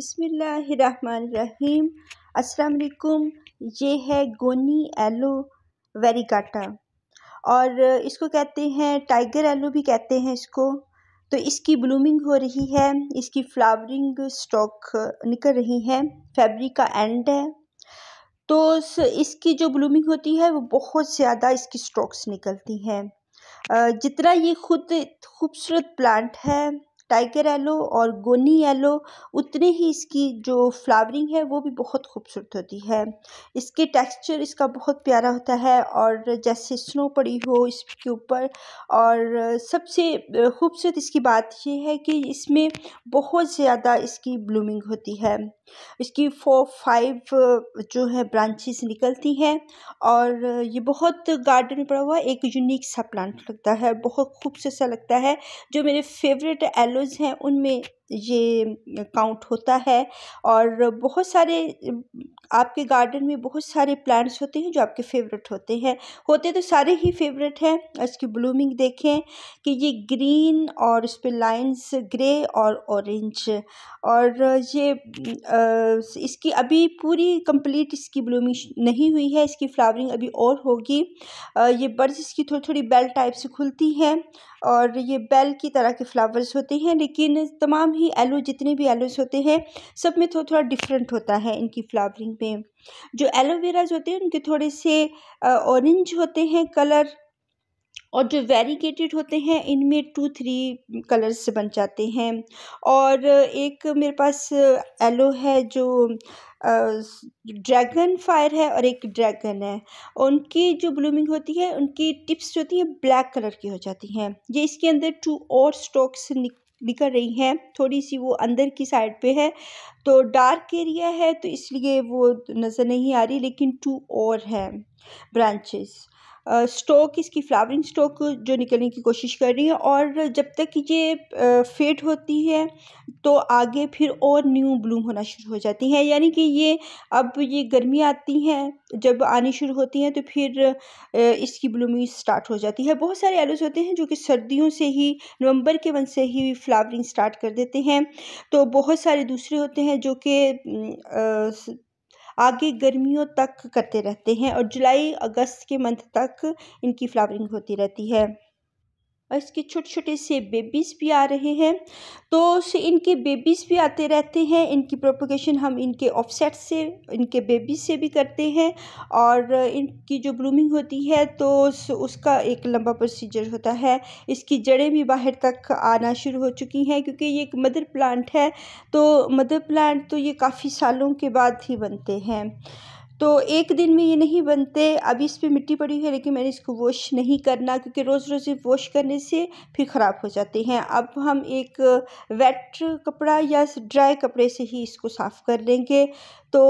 बिसमीम असलकुम ये है गोनी एलो वेरिकाटा और इसको कहते हैं टाइगर एलो भी कहते हैं इसको तो इसकी ब्लूमिंग हो रही है इसकी फ्लावरिंग स्टॉक निकल रही है फैब्रिक का एंड है तो इसकी जो ब्लूमिंग होती है वो बहुत ज़्यादा इसकी स्टॉक्स निकलती हैं जितना ये खुद खूबसूरत प्लांट है टाइगर एलो और गोनी एलो उतने ही इसकी जो फ्लावरिंग है वो भी बहुत खूबसूरत होती है इसके टेक्सचर इसका बहुत प्यारा होता है और जैसे स्नो पड़ी हो इसके ऊपर और सबसे खूबसूरत इसकी बात ये है कि इसमें बहुत ज़्यादा इसकी ब्लूमिंग होती है इसकी फोर फाइव जो है ब्रांचेस निकलती हैं और ये बहुत गार्डन में पड़ा हुआ एक यूनिक सा प्लांट लगता है बहुत खूबसूरत सा लगता है जो मेरे फेवरेट एलो कॉलेज हैं उनमें ये काउंट होता है और बहुत सारे आपके गार्डन में बहुत सारे प्लांट्स होते हैं जो आपके फेवरेट होते हैं होते तो सारे ही फेवरेट हैं इसकी ब्लूमिंग देखें कि ये ग्रीन और उस पर लाइन्स ग्रे और ऑरेंज और ये इसकी अभी पूरी कंप्लीट इसकी ब्लूमिंग नहीं हुई है इसकी फ्लावरिंग अभी और होगी ये बर्ड्स इसकी थोड़ी थोड़ी बेल टाइप से खुलती हैं और ये बेल की तरह के फ्लावर्स होते हैं लेकिन तमाम ही एलो जितने भी एलोज होते हैं सब में थोड़ा थोड़ा डिफरेंट होता है इनकी फ्लावरिंग में जो एलोवेराज होते हैं उनके थोड़े से ऑरेंज होते हैं कलर और जो वेरीगेटेड होते हैं इनमें टू थ्री कलर्स बन जाते हैं और एक मेरे पास एलो है जो ड्रैगन फायर है और एक ड्रैगन है उनकी जो ब्लूमिंग होती है उनकी टिप्स जो होती हैं ब्लैक कलर की हो जाती हैं ये इसके अंदर टू और स्टॉक्स निकल रही हैं थोड़ी सी वो अंदर की साइड पे है तो डार्क एरिया है तो इसलिए वो नज़र नहीं आ रही लेकिन टू और हैं ब्रांचेस स्टोक इसकी फ्लावरिंग स्टोक जो निकलने की कोशिश कर रही है और जब तक ये फेड होती है तो आगे फिर और न्यू ब्लूम होना शुरू हो जाती है यानी कि ये अब ये गर्मी आती हैं जब आनी शुरू होती हैं तो फिर इसकी ब्लूमिंग स्टार्ट हो जाती है बहुत सारे एलोज होते हैं जो कि सर्दियों से ही नवंबर के वन से ही फ्लावरिंग स्टार्ट कर देते हैं तो बहुत सारे दूसरे होते हैं जो कि आगे गर्मियों तक करते रहते हैं और जुलाई अगस्त के मंथ तक इनकी फ्लावरिंग होती रहती है और इसके छोटे छोटे से बेबीज़ भी आ रहे हैं तो से इनके बेबीज़ भी आते रहते हैं इनकी प्रोपोगेशन हम इनके ऑफसेट से इनके बेबीज़ से भी करते हैं और इनकी जो ब्लूमिंग होती है तो उसका एक लंबा प्रोसीजर होता है इसकी जड़ें भी बाहर तक आना शुरू हो चुकी हैं क्योंकि ये एक मदर प्लांट है तो मदर प्लांट तो ये काफ़ी सालों के बाद ही बनते हैं तो एक दिन में ये नहीं बनते अभी इस पर मिट्टी पड़ी है लेकिन मैंने इसको वॉश नहीं करना क्योंकि रोज़ रोज़ वॉश करने से फिर ख़राब हो जाते हैं अब हम एक वेट कपड़ा या ड्राई कपड़े से ही इसको साफ़ कर लेंगे तो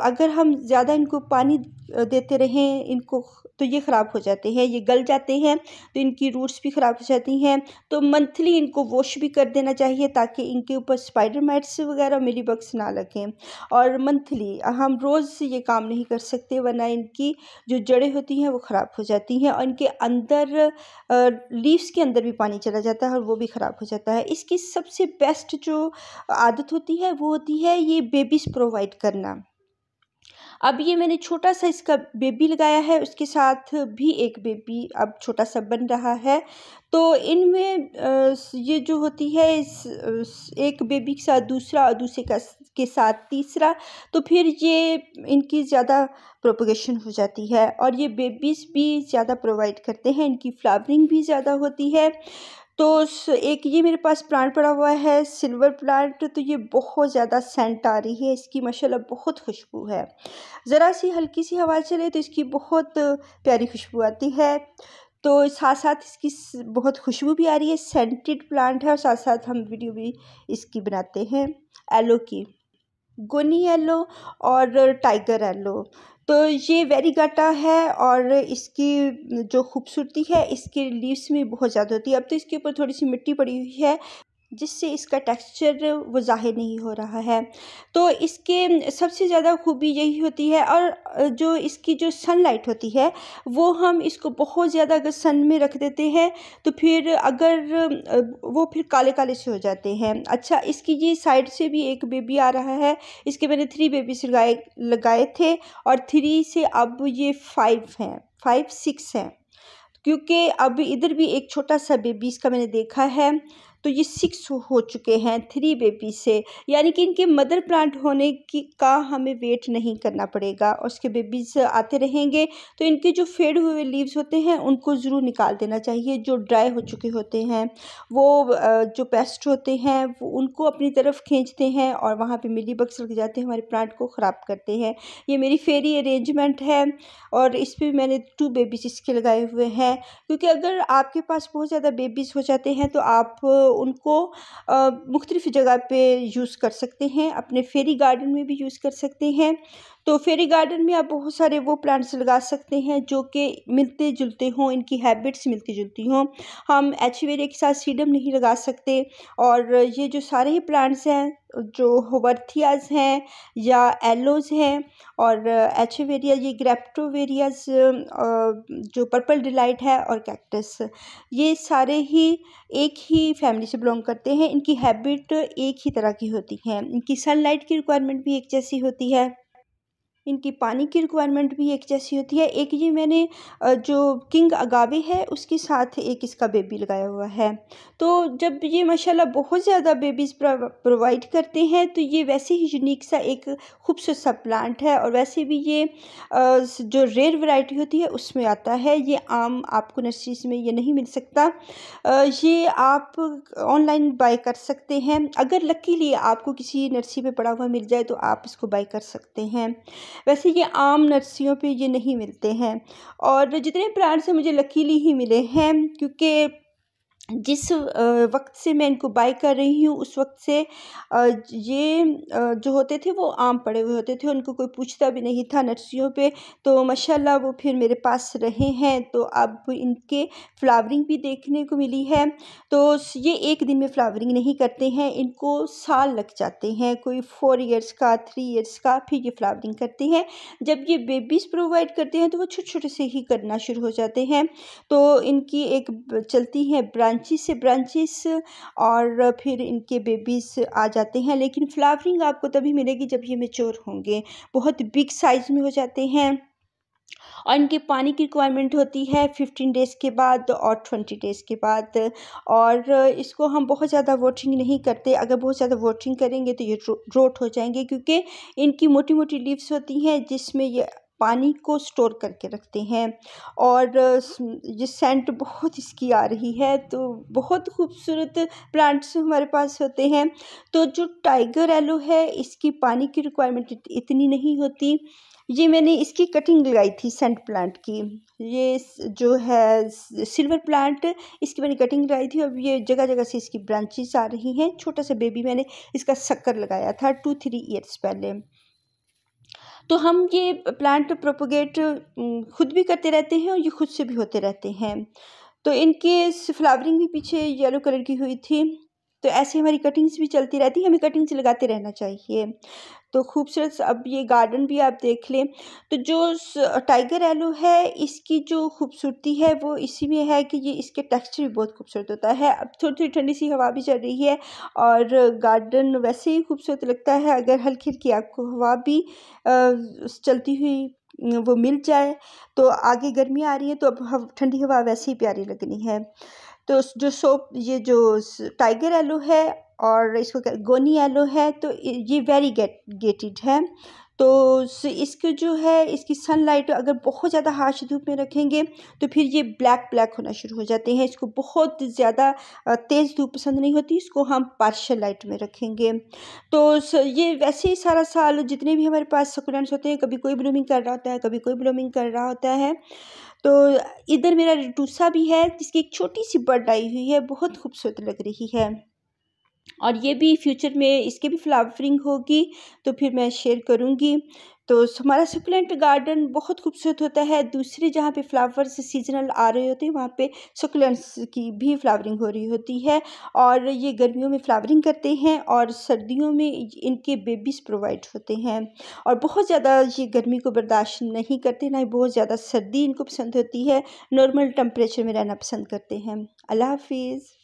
अगर हम ज़्यादा इनको पानी देते रहें इनको तो ये ख़राब हो जाते हैं ये गल जाते हैं तो इनकी रूट्स भी ख़राब हो जाती हैं तो मंथली इनको वॉश भी कर देना चाहिए ताकि इनके ऊपर स्पाइडर माइट्स वगैरह मिली बक्स ना लगें और मंथली हम रोज़ ये काम नहीं कर सकते वरना इनकी जो जड़ें होती हैं वो ख़राब हो जाती हैं और इनके अंदर लीव्स के अंदर भी पानी चला जाता है और वो भी ख़राब हो जाता है इसकी सबसे बेस्ट जो आदत होती है वो होती है ये बेबीज़ प्रोवाइड करना अब ये मैंने छोटा सा इसका बेबी लगाया है उसके साथ भी एक बेबी अब छोटा सा बन रहा है तो इनमें ये जो होती है इस एक बेबी के साथ दूसरा और दूसरे का के साथ तीसरा तो फिर ये इनकी ज़्यादा प्रोपोगेशन हो जाती है और ये बेबीज़ भी ज़्यादा प्रोवाइड करते हैं इनकी फ्लावरिंग भी ज़्यादा होती है तो एक ये मेरे पास प्लांट पड़ा हुआ है सिल्वर प्लांट तो ये बहुत ज़्यादा सेंट आ रही है इसकी माशाल्लाह बहुत खुशबू है ज़रा सी हल्की सी हवा चले तो इसकी बहुत प्यारी खुशबू आती है तो साथ साथ इसकी बहुत खुशबू भी आ रही है सेंटेड प्लांट है और साथ साथ हम वीडियो भी इसकी बनाते हैं एलो की गोनी एलो और टाइगर एलो तो ये वेरीगाटा है और इसकी जो खूबसूरती है इसके लीव्स में बहुत ज़्यादा होती है अब तो इसके ऊपर थोड़ी सी मिट्टी पड़ी हुई है जिससे इसका टेक्सचर वो ज़ाहिर नहीं हो रहा है तो इसके सबसे ज़्यादा खूबी यही होती है और जो इसकी जो सनलाइट होती है वो हम इसको बहुत ज़्यादा अगर सन में रख देते हैं तो फिर अगर वो फिर काले काले से हो जाते हैं अच्छा इसकी ये साइड से भी एक बेबी आ रहा है इसके मैंने थ्री बेबीज लगाए लगाए थे और थ्री से अब ये फाइव हैं फाइव सिक्स हैं क्योंकि अब इधर भी एक छोटा सा बेबी इसका मैंने देखा है तो ये सिक्स हो चुके हैं थ्री बेबी से यानी कि इनके मदर प्लांट होने की का हमें वेट नहीं करना पड़ेगा और उसके बेबीज आते रहेंगे तो इनके जो फेड हुए लीव्स होते हैं उनको ज़रूर निकाल देना चाहिए जो ड्राई हो चुके होते हैं वो जो पेस्ट होते हैं वो उनको अपनी तरफ खींचते हैं और वहाँ पर मिली बक्स लग जाते हैं हमारे प्लांट को ख़राब करते हैं ये मेरी फेरी अरेंजमेंट है और इस पर मैंने टू बेबीज इसके लगाए हुए हैं क्योंकि अगर आपके पास बहुत ज़्यादा बेबीज़ हो जाते हैं तो आप तो उनको मुख्तलिफ़ जगह पे यूज़ कर सकते हैं अपने फेरी गार्डन में भी यूज़ कर सकते हैं तो फेरी गार्डन में आप बहुत सारे वो प्लांट्स लगा सकते हैं जो कि मिलते जुलते हों इनकी हैबिट्स मिलती जुलती हों हम एचवेरिया के साथ सीडम नहीं लगा सकते और ये जो सारे ही प्लांट्स हैं जो होवर्थियाज़ हैं या एलोज हैं और एचवेरिया ये ग्रेप्टोवेरियाज जो पर्पल डिलाइट है और कैक्टस ये सारे ही एक ही फैमिली से बिलोंग करते हैं इनकी हैबिट एक ही तरह की होती है इनकी सनलाइट की रिक्वायरमेंट भी एक जैसी होती है इनकी पानी की रिक्वायरमेंट भी एक जैसी होती है एक ये मैंने जो किंग अगावे है उसके साथ एक इसका बेबी लगाया हुआ है तो जब ये माशाल्लाह बहुत ज़्यादा बेबीज़ प्रोवाइड करते हैं तो ये वैसे ही यूनिक सा एक खूबसूरत सा प्लांट है और वैसे भी ये जो रेयर वैरायटी होती है उसमें आता है ये आम आपको नर्सरीज में ये नहीं मिल सकता ये आप ऑनलाइन बाय कर सकते हैं अगर लकीली आपको किसी नर्सरी पर पड़ा हुआ मिल जाए तो आप इसको बाई कर सकते हैं वैसे ये आम नर्सरियों पे ये नहीं मिलते हैं और जितने प्लांट्स हैं मुझे लकीली ही मिले हैं क्योंकि जिस वक्त से मैं इनको बाय कर रही हूँ उस वक्त से ये जो होते थे वो आम पड़े हुए होते थे उनको कोई पूछता भी नहीं था नर्सरियों पे तो माशाल्लाह वो फिर मेरे पास रहे हैं तो अब इनके फ्लावरिंग भी देखने को मिली है तो ये एक दिन में फ्लावरिंग नहीं करते हैं इनको साल लग जाते हैं कोई फोर ईयर्स का थ्री ईयर्स का फिर ये फ्लावरिंग करते हैं जब ये बेबीज़ प्रोवाइड करते हैं तो वो छोटे छोटे से ही करना शुरू हो जाते हैं तो इनकी एक चलती है ब्रांच ब्रांचेस से ब्रांचेस और फिर इनके बेबीज़ आ जाते हैं लेकिन फ्लावरिंग आपको तभी मिलेगी जब ये मेच्योर होंगे बहुत बिग साइज़ में हो जाते हैं और इनके पानी की रिक्वायरमेंट होती है फिफ्टीन डेज़ के बाद और ट्वेंटी डेज़ के बाद और इसको हम बहुत ज़्यादा वोटिंग नहीं करते अगर बहुत ज़्यादा वोटिंग करेंगे तो ये रोट हो जाएंगे क्योंकि इनकी मोटी मोटी लीव्स होती हैं जिसमें ये पानी को स्टोर करके रखते हैं और ये सेंट बहुत इसकी आ रही है तो बहुत खूबसूरत प्लांट्स हमारे पास होते हैं तो जो टाइगर एलो है इसकी पानी की रिक्वायरमेंट इतनी नहीं होती ये मैंने इसकी कटिंग लगाई थी सेंट प्लांट की ये जो है सिल्वर प्लांट इसकी मैंने कटिंग लगाई थी अब ये जगह जगह से इसकी ब्रांचेस आ रही हैं छोटा सा बेबी मैंने इसका शक्कर लगाया था टू थ्री ईयर्स पहले तो हम ये प्लांट प्रोपोगेट खुद भी करते रहते हैं और ये खुद से भी होते रहते हैं तो इनके फ्लावरिंग भी पीछे येलो कलर की हुई थी तो ऐसे हमारी कटिंग्स भी चलती रहती है हमें कटिंग्स लगाते रहना चाहिए तो खूबसूरत अब ये गार्डन भी आप देख लें तो जो टाइगर एलो है इसकी जो खूबसूरती है वो इसी में है कि ये इसके टेक्सचर भी बहुत खूबसूरत होता है अब थोड़ी थोड़ी ठंडी सी हवा भी चल रही है और गार्डन वैसे ही खूबसूरत लगता है अगर हल्की हल्की आपको हवा भी चलती हुई वो मिल जाए तो आगे गर्मी आ रही है तो अब ठंडी हवा वैसे ही प्यारी लगनी है तो जो सोप ये जो टाइगर एलो है और इसको गोनी एलो है तो ये वेरी गेट गेटेड है तो इसके जो है इसकी सनलाइट अगर बहुत ज़्यादा हार्श धूप में रखेंगे तो फिर ये ब्लैक ब्लैक होना शुरू हो जाते हैं इसको बहुत ज़्यादा तेज़ धूप पसंद नहीं होती इसको हम पार्शल लाइट में रखेंगे तो ये वैसे ही सारा साल जितने भी हमारे पास सकुलेंट्स होते हैं कभी कोई ब्लूमिंग कर रहा होता है कभी कोई ब्लूमिंग कर रहा होता है तो इधर मेरा रिटूसा भी है जिसकी एक छोटी सी बर्ड आई हुई है बहुत खूबसूरत लग रही है और ये भी फ्यूचर में इसके भी फ्लावरिंग होगी तो फिर मैं शेयर करूँगी तो हमारा सुकुलेंट गार्डन बहुत खूबसूरत होता है दूसरे जहाँ पे फ्लावर्स सीजनल आ रहे होते हैं वहाँ पे सुकुलेंट्स की भी फ्लावरिंग हो रही होती है और ये गर्मियों में फ्लावरिंग करते हैं और सर्दियों में इनके बेबीज़ प्रोवाइड होते हैं और बहुत ज़्यादा ये गर्मी को बर्दाश्त नहीं करते ना ही बहुत ज़्यादा सर्दी इनको पसंद होती है नॉर्मल टम्परेचर में रहना पसंद करते हैं अल्लाह हाफिज़